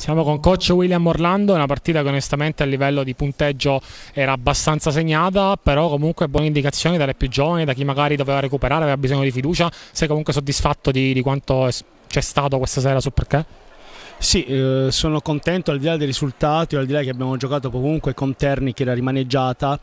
Siamo con coach William Orlando, una partita che onestamente a livello di punteggio era abbastanza segnata, però comunque buone indicazioni dalle più giovani, da chi magari doveva recuperare, aveva bisogno di fiducia. Sei comunque soddisfatto di, di quanto c'è stato questa sera sul perché? Sì, eh, sono contento al di là dei risultati, al di là che abbiamo giocato comunque con Terni che era rimaneggiata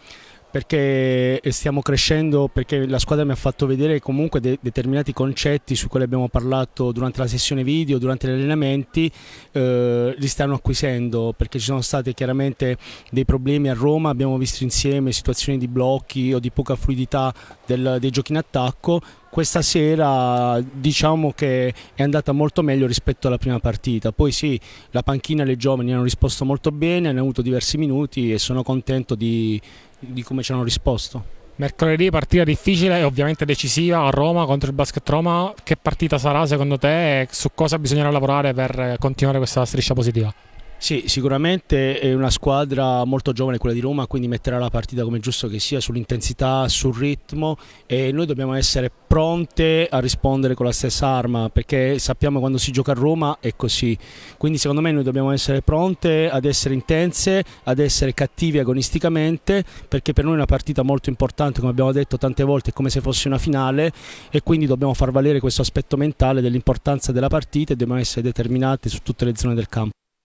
perché stiamo crescendo, perché la squadra mi ha fatto vedere comunque de determinati concetti su cui abbiamo parlato durante la sessione video, durante gli allenamenti, eh, li stanno acquisendo perché ci sono stati chiaramente dei problemi a Roma, abbiamo visto insieme situazioni di blocchi o di poca fluidità del, dei giochi in attacco, questa sera diciamo che è andata molto meglio rispetto alla prima partita. Poi sì, la panchina e le giovani hanno risposto molto bene, hanno avuto diversi minuti e sono contento di, di come ci hanno risposto. Mercoledì partita difficile e ovviamente decisiva a Roma contro il Basket Roma. Che partita sarà secondo te e su cosa bisognerà lavorare per continuare questa striscia positiva? Sì, sicuramente è una squadra molto giovane quella di Roma, quindi metterà la partita come giusto che sia sull'intensità, sul ritmo e noi dobbiamo essere pronte a rispondere con la stessa arma perché sappiamo quando si gioca a Roma è così. Quindi secondo me noi dobbiamo essere pronte ad essere intense, ad essere cattivi agonisticamente perché per noi è una partita molto importante, come abbiamo detto tante volte, è come se fosse una finale e quindi dobbiamo far valere questo aspetto mentale dell'importanza della partita e dobbiamo essere determinati su tutte le zone del campo.